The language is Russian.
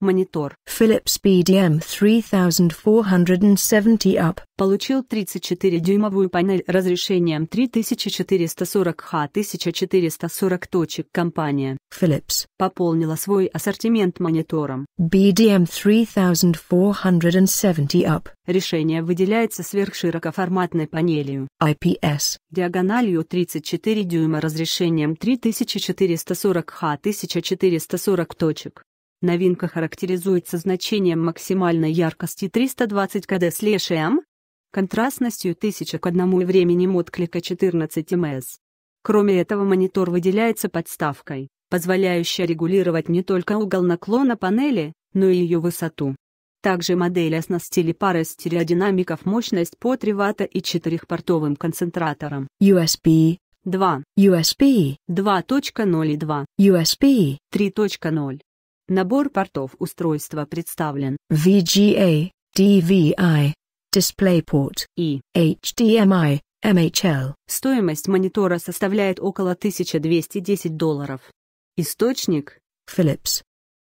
Монитор Philips BDM 3470 Up получил 34-дюймовую панель разрешением 3440х1440 точек. Компания Philips пополнила свой ассортимент монитором BDM 3470 Up. Решение выделяется сверхширокоформатной панелью IPS диагональю 34 дюйма разрешением 3440х1440 точек Новинка характеризуется значением максимальной яркости 320 кд слэшем, контрастностью 1000 к 1 и временем отклика 14 мс. Кроме этого монитор выделяется подставкой, позволяющей регулировать не только угол наклона панели, но и ее высоту. Также модель оснастили парой стереодинамиков мощность по 3 Вт и 4-портовым концентратором USB 2, USB 2.0 и 2, USB 3.0. Набор портов устройства представлен VGA, DVI, DisplayPort и HDMI, MHL. Стоимость монитора составляет около 1210 долларов. Источник Philips.